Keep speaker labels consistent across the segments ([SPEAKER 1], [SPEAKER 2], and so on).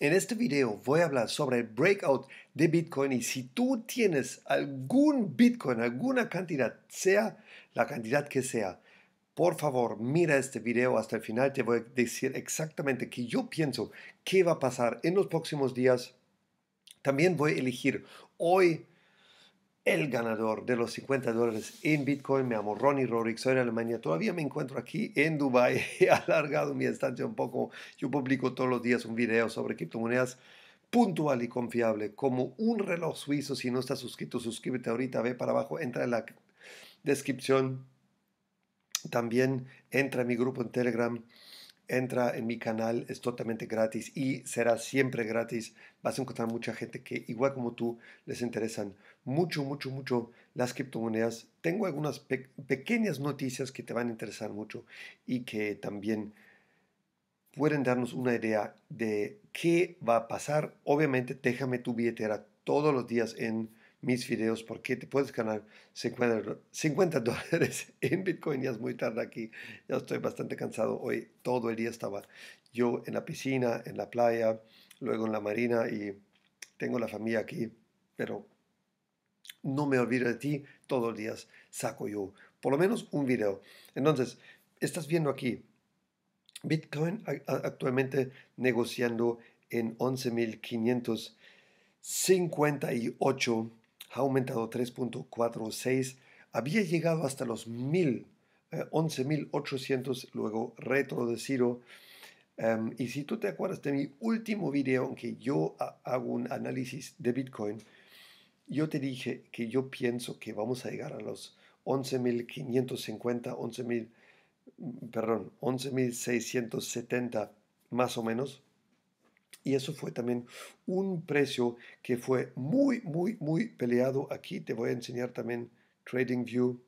[SPEAKER 1] En este video voy a hablar sobre el breakout de Bitcoin y si tú tienes algún Bitcoin, alguna cantidad, sea la cantidad que sea, por favor mira este video hasta el final. Te voy a decir exactamente qué yo pienso, que va a pasar en los próximos días. También voy a elegir hoy el ganador de los 50 dólares en Bitcoin. Me llamo Ronnie Rorick, soy de Alemania. Todavía me encuentro aquí en Dubai. He alargado mi estancia un poco. Yo publico todos los días un video sobre criptomonedas puntual y confiable, como un reloj suizo. Si no estás suscrito, suscríbete ahorita, ve para abajo, entra en la descripción. También entra en mi grupo en Telegram entra en mi canal, es totalmente gratis y será siempre gratis. Vas a encontrar mucha gente que, igual como tú, les interesan mucho, mucho, mucho las criptomonedas. Tengo algunas pequeñas noticias que te van a interesar mucho y que también pueden darnos una idea de qué va a pasar. Obviamente, déjame tu billetera todos los días en mis videos porque te puedes ganar 50, 50 dólares en Bitcoin. Ya es muy tarde aquí, ya estoy bastante cansado. Hoy todo el día estaba yo en la piscina, en la playa, luego en la marina y tengo la familia aquí, pero no me olvido de ti. Todos los días saco yo por lo menos un video. Entonces, estás viendo aquí Bitcoin actualmente negociando en 11.558 ha aumentado 3.46, había llegado hasta los 11.800, eh, luego retrocedido. Em, y si tú te acuerdas de mi último video en que yo hago un análisis de Bitcoin, yo te dije que yo pienso que vamos a llegar a los 11.550, 11.000, perdón, 11.670 más o menos. Y eso fue también un precio que fue muy, muy, muy peleado. Aquí te voy a enseñar también TradingView.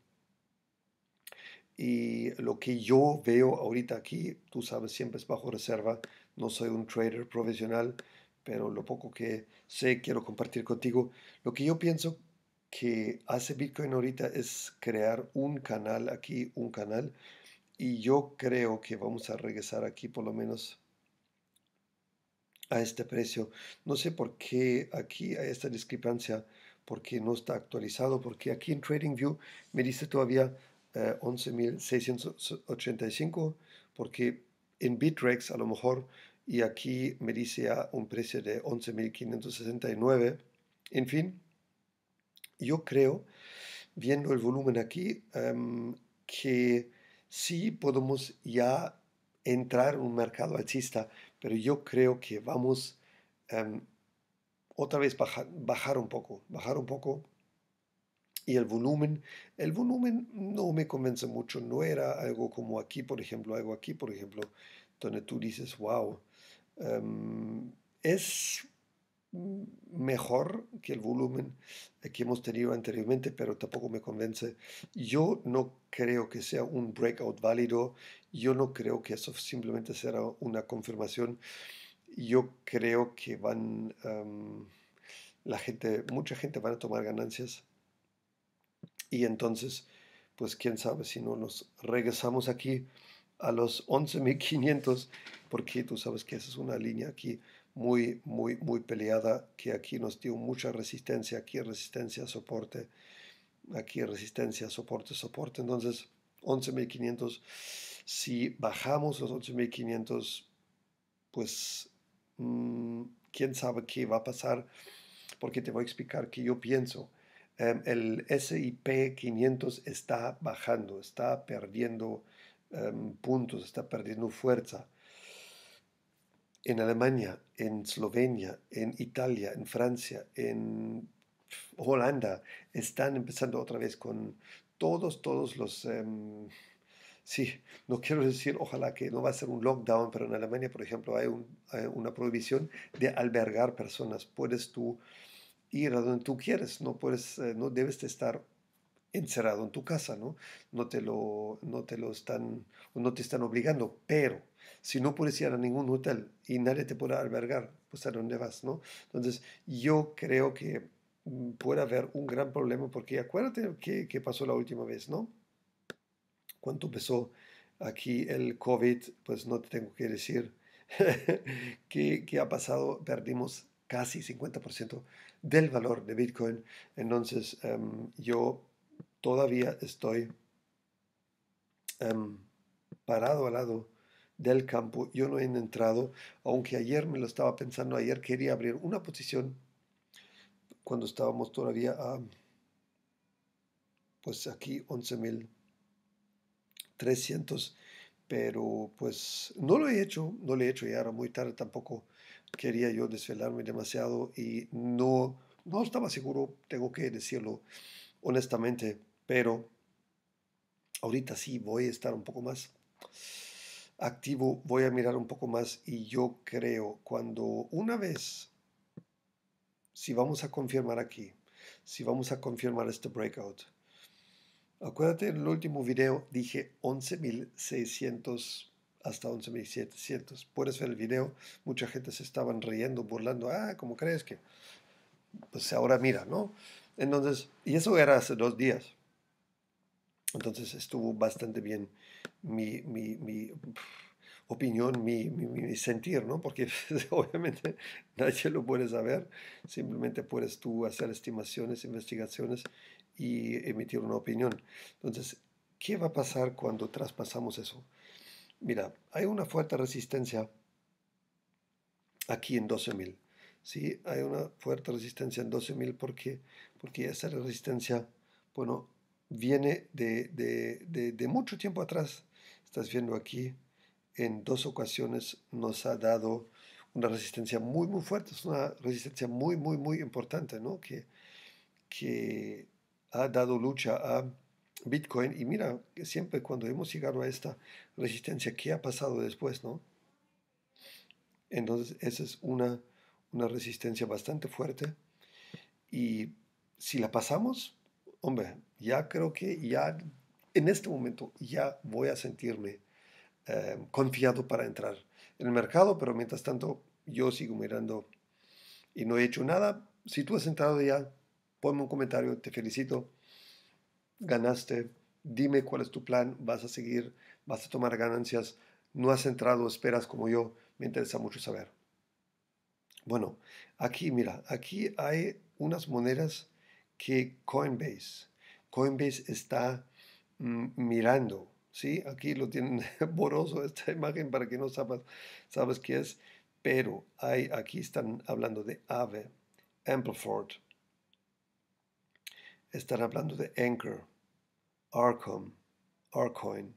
[SPEAKER 1] Y lo que yo veo ahorita aquí, tú sabes, siempre es bajo reserva. No soy un trader profesional, pero lo poco que sé quiero compartir contigo. Lo que yo pienso que hace Bitcoin ahorita es crear un canal aquí, un canal. Y yo creo que vamos a regresar aquí por lo menos a este precio. No sé por qué aquí hay esta discrepancia, porque no está actualizado, porque aquí en TradingView me dice todavía 11.685, eh, porque en Bitrex a lo mejor, y aquí me dice a un precio de 11.569. En fin, yo creo, viendo el volumen aquí, em, que sí podemos ya entrar en un mercado alcista, pero yo creo que vamos em, otra vez bajar, bajar un poco, bajar un poco. Y el volumen, el volumen no me convence mucho, no era algo como aquí, por ejemplo, algo aquí, por ejemplo, donde tú dices, wow, em, es mejor que el volumen que hemos tenido anteriormente, pero tampoco me convence. Yo no creo que sea un breakout válido, yo no creo que eso simplemente será una confirmación. Yo creo que van la gente, mucha gente van a tomar ganancias y entonces, pues quién sabe si no nos regresamos aquí a los 11.500, porque tú sabes que esa es una línea aquí muy, muy, muy peleada, que aquí nos dio mucha resistencia, aquí resistencia, soporte, aquí resistencia, soporte, soporte. Entonces, 11.500, si bajamos los 11.500, pues mm, quién sabe qué va a pasar, porque te voy a explicar que yo pienso. Em, el SIP 500 está bajando, está perdiendo em, puntos, está perdiendo fuerza en Alemania, en Eslovenia, en Italia, en Francia, en Holanda, están empezando otra vez con todos, todos los... Em, sí, no quiero decir, ojalá que no va a ser un lockdown, pero en Alemania, por ejemplo, hay, una prohibición de albergar personas. Puedes tú ir a donde tú quieres, no, puedes, eh, no debes estar encerrado en tu casa, ¿no? No te lo, no te lo están, no te están obligando, pero si no puedes ir a ningún hotel y nadie te pueda albergar, pues a dónde vas, ¿no? Entonces, yo creo que mm, puede haber un gran problema porque acuérdate qué, pasó la última vez, ¿no? Cuando empezó aquí el COVID, pues no te tengo que decir qué, ha pasado, perdimos casi 50% del valor de Bitcoin. Entonces, em, yo todavía estoy em, parado al lado del campo. Yo no he entrado, aunque ayer me lo estaba pensando, ayer quería abrir una posición cuando estábamos todavía a, pues aquí 11.300, pero pues no lo he hecho, no lo he hecho, y ahora muy tarde, tampoco quería yo desvelarme demasiado y no, no estaba seguro, tengo que decirlo honestamente, pero ahorita sí voy a estar un poco más activo voy a mirar un poco más y yo creo cuando una vez, si vamos a confirmar aquí, si vamos a confirmar este breakout, acuérdate en el último video dije 11.600 hasta 11.700. Puedes ver el video, mucha gente se estaban riendo, burlando, ah, ¿cómo crees que? Pues ahora mira, ¿no? Entonces, y eso era hace dos días. Entonces estuvo bastante bien mi, opinión, mi, mi, sentir, ¿no? Porque obviamente nadie lo puede saber, simplemente puedes tú hacer estimaciones, investigaciones y emitir una opinión. Entonces, ¿qué va a pasar cuando traspasamos eso? Mira, hay una fuerte resistencia aquí en 12.000, ¿sí? Hay una fuerte resistencia en 12.000 porque, porque esa resistencia, bueno, viene de, de, de, mucho tiempo atrás. Estás viendo aquí, en dos ocasiones nos ha dado una resistencia muy, muy fuerte, es una resistencia muy, muy, muy importante, ¿no? Que, que ha dado lucha a Bitcoin. Y mira, siempre cuando hemos llegado a esta resistencia, ¿qué ha pasado después, no? Entonces, esa es una, una resistencia bastante fuerte. Y si la pasamos, hombre, ya creo que ya en este momento ya voy a sentirme eh, confiado para entrar en el mercado, pero mientras tanto yo sigo mirando y no he hecho nada. Si tú has entrado ya, ponme un comentario, te felicito, ganaste, dime cuál es tu plan, vas a seguir, vas a tomar ganancias, no has entrado, esperas como yo, me interesa mucho saber. Bueno, aquí mira, aquí hay unas monedas que Coinbase Coinbase está mm, mirando, ¿sí? Aquí lo tienen borroso esta imagen para que no sabas, sabes qué es, pero hay, aquí están hablando de Ave, Ampleford están hablando de Anchor, Arcom, Arcoin,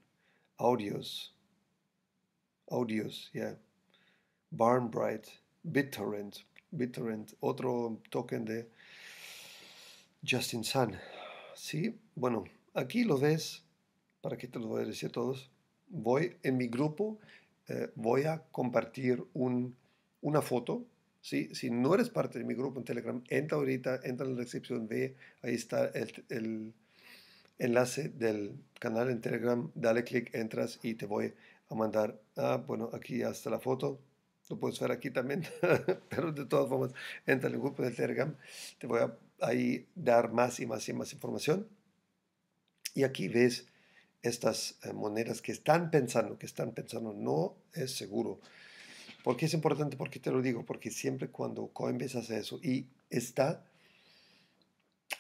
[SPEAKER 1] Audios, Audios, yeah, Barnbright, BitTorrent, BitTorrent, otro token de Justin Sun. ¿sí? Bueno, aquí lo ves, para que te lo voy a decir a todos. Voy en mi grupo, eh, voy a compartir una foto. ¿sí? Si no eres parte de mi grupo en Telegram, entra ahorita, entra en la descripción, de ahí está el, enlace del canal en Telegram, dale clic, entras y te voy a mandar, ah, bueno, aquí hasta la foto, lo puedes ver aquí también, pero de todas formas, entra en el grupo de Telegram, te voy a ahí dar más y más y más información. Y aquí ves estas eh, monedas que están pensando, que están pensando, no es seguro. ¿Por qué es importante? ¿Por qué te lo digo? Porque siempre cuando Coinbase hace eso y está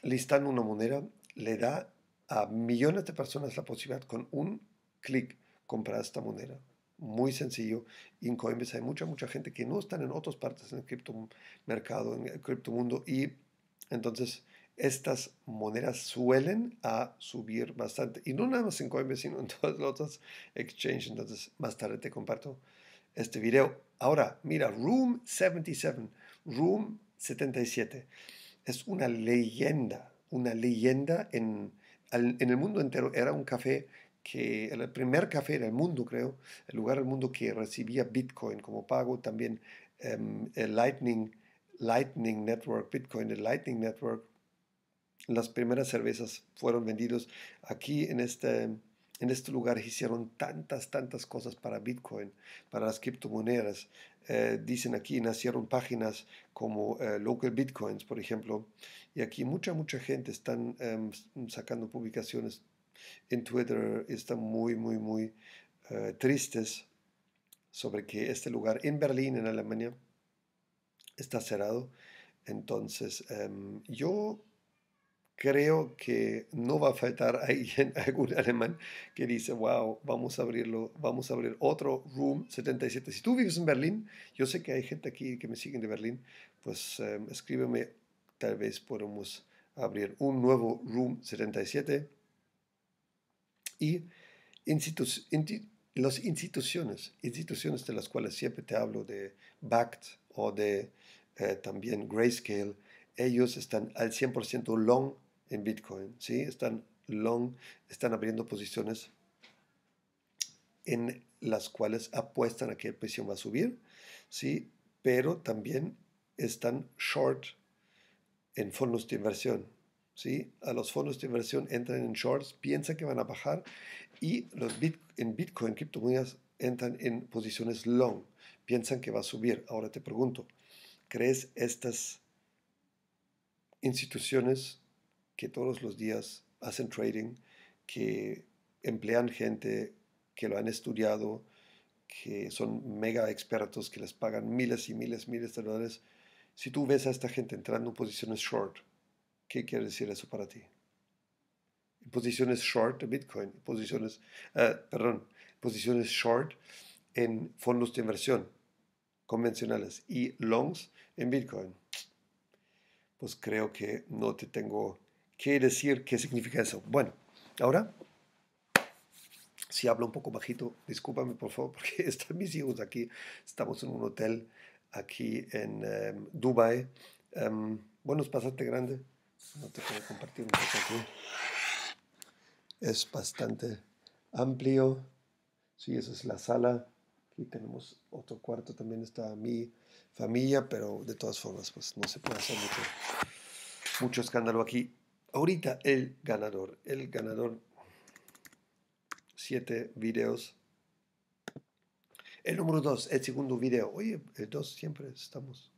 [SPEAKER 1] listando una moneda, le da a millones de personas la posibilidad con un clic comprar esta moneda. Muy sencillo. Y en Coinbase hay mucha, mucha gente que no están en otras partes en el mercado en el criptomundo y entonces, estas monedas suelen a subir bastante. Y no nada más en Coinbase, sino en todas las otras exchanges. Entonces, más tarde te comparto este video. Ahora, mira, Room 77, Room 77, es una leyenda, una leyenda en, el mundo entero. Era un café que el primer café del mundo, creo, el lugar del mundo que recibía Bitcoin como pago, también em, el Lightning Lightning Network, Bitcoin el Lightning Network, las primeras cervezas fueron vendidos aquí en este, en este lugar. Hicieron tantas, tantas cosas para Bitcoin, para las criptomonedas. Eh, dicen aquí, nacieron páginas como eh, Local Bitcoins, por ejemplo. Y aquí mucha, mucha gente están em, sacando publicaciones en Twitter. Están muy, muy, muy eh, tristes sobre que este lugar en Berlín, en Alemania, está cerrado. Entonces, em, yo creo que no va a faltar alguien, algún alemán que dice, wow, vamos a abrirlo, vamos a abrir otro Room 77. Si tú vives en Berlín, yo sé que hay gente aquí que me siguen de Berlín, pues em, escríbeme, tal vez podemos abrir un nuevo Room 77. Y las instituciones, instituciones de las cuales siempre te hablo de BACT o de eh, también Grayscale, ellos están al 100% long en Bitcoin, ¿sí? Están long, están abriendo posiciones en las cuales apuestan a que el precio va a subir, ¿sí? Pero también están short en fondos de inversión, ¿sí? A los fondos de inversión entran en shorts, piensan que van a bajar y los bit en Bitcoin, criptomonedas, entran en posiciones long, piensan que va a subir. Ahora te pregunto, crees estas instituciones que todos los días hacen trading, que emplean gente, que lo han estudiado, que son mega expertos, que les pagan miles y miles, miles de dólares. Si tú ves a esta gente entrando en posiciones short, ¿qué quiere decir eso para ti? Posiciones short de Bitcoin, posiciones, eh, perdón, posiciones short en fondos de inversión, convencionales y longs en Bitcoin. Pues creo que no te tengo que decir qué significa eso. Bueno, ahora, si hablo un poco bajito, discúlpame por favor, porque están mis hijos aquí. Estamos en un hotel aquí en em, Dubai. Em, bueno, es bastante grande. No te puedo compartir un poco aquí. Es bastante amplio. Sí, esa es la sala y tenemos otro cuarto, también está mi familia, pero de todas formas, pues no se puede hacer mucho, escándalo aquí. Ahorita el ganador, el ganador, siete videos. El número dos, el segundo video. Oye, el dos siempre estamos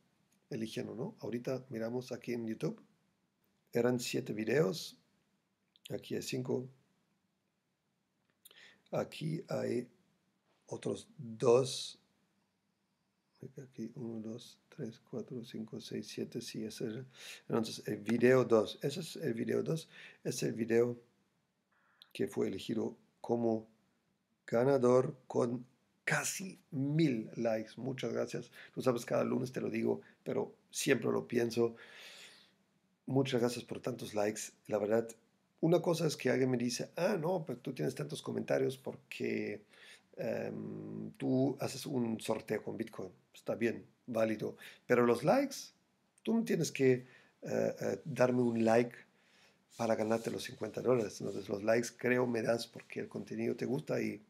[SPEAKER 1] eligiendo, ¿no? Ahorita miramos aquí en YouTube. Eran siete videos. Aquí hay cinco. Aquí hay otros dos, aquí 1, 2, 3, cuatro 5, siete sí, ese es, entonces el video dos ese es el video 2, es el video que fue elegido como ganador con casi mil likes. Muchas gracias. Tú sabes, cada lunes te lo digo, pero siempre lo pienso. Muchas gracias por tantos likes. La verdad, una cosa es que alguien me dice, ah, no, pero tú tienes tantos comentarios porque Em, tú haces un sorteo con Bitcoin, está bien, válido, pero los likes, tú tienes que eh, eh, darme un like para ganarte los 50 dólares. Entonces los likes creo me das porque el contenido te gusta y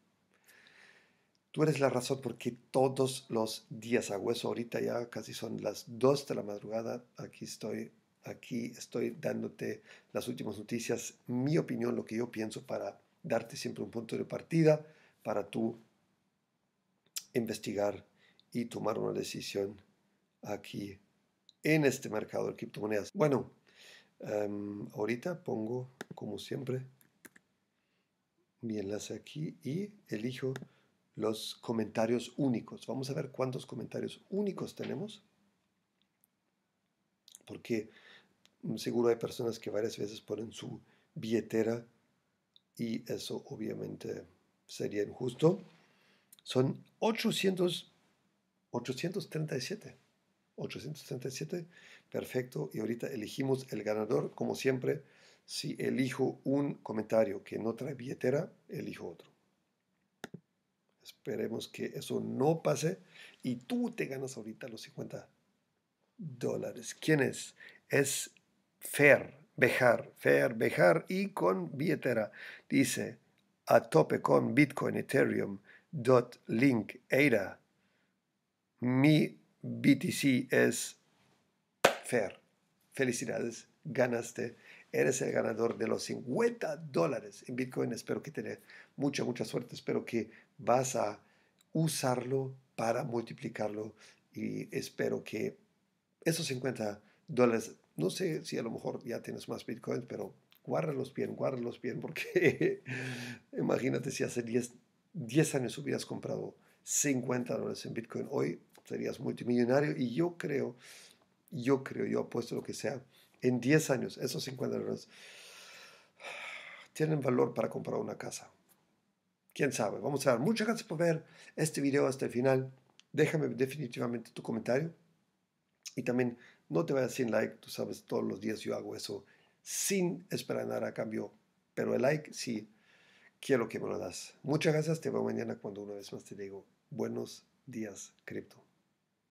[SPEAKER 1] tú eres la razón porque todos los días a hueso Ahorita ya casi son las 2 de la madrugada, aquí estoy aquí estoy dándote las últimas noticias, mi opinión, lo que yo pienso para darte siempre un punto de partida para tú investigar y tomar una decisión aquí en este mercado de criptomonedas. Bueno, em, ahorita pongo, como siempre, mi enlace aquí y elijo los comentarios únicos. Vamos a ver cuántos comentarios únicos tenemos, porque seguro hay personas que varias veces ponen su billetera y eso obviamente sería injusto, son 800, 837. 837, perfecto. Y ahorita elegimos el ganador, como siempre. Si elijo un comentario que no trae billetera, elijo otro. Esperemos que eso no pase y tú te ganas ahorita los 50 dólares. ¿Quién es? Es Fer Bejar, Fer Bejar y con billetera. Dice, a tope con Bitcoin, Ethereum, Dot, Link, ADA, mi BTC es fair. Felicidades, ganaste. Eres el ganador de los 50 dólares en Bitcoin. Espero que tengas mucha, mucha suerte. Espero que vas a usarlo para multiplicarlo y espero que esos 50 dólares, no sé si a lo mejor ya tienes más Bitcoin, pero guárdalos bien, guárdalos bien, porque imagínate si hace 10, 10 años hubieras comprado 50 dólares en Bitcoin, hoy serías multimillonario y yo creo, yo creo, yo apuesto lo que sea, en 10 años esos 50 dólares tienen valor para comprar una casa. Quién sabe, vamos a ver. Muchas gracias por ver este video hasta el final. Déjame definitivamente tu comentario y también no te vayas sin like, tú sabes, todos los días yo hago eso sin esperar nada a cambio. Pero el like sí, quiero que me lo das. Muchas gracias, te veo mañana cuando una vez más te digo buenos días, cripto.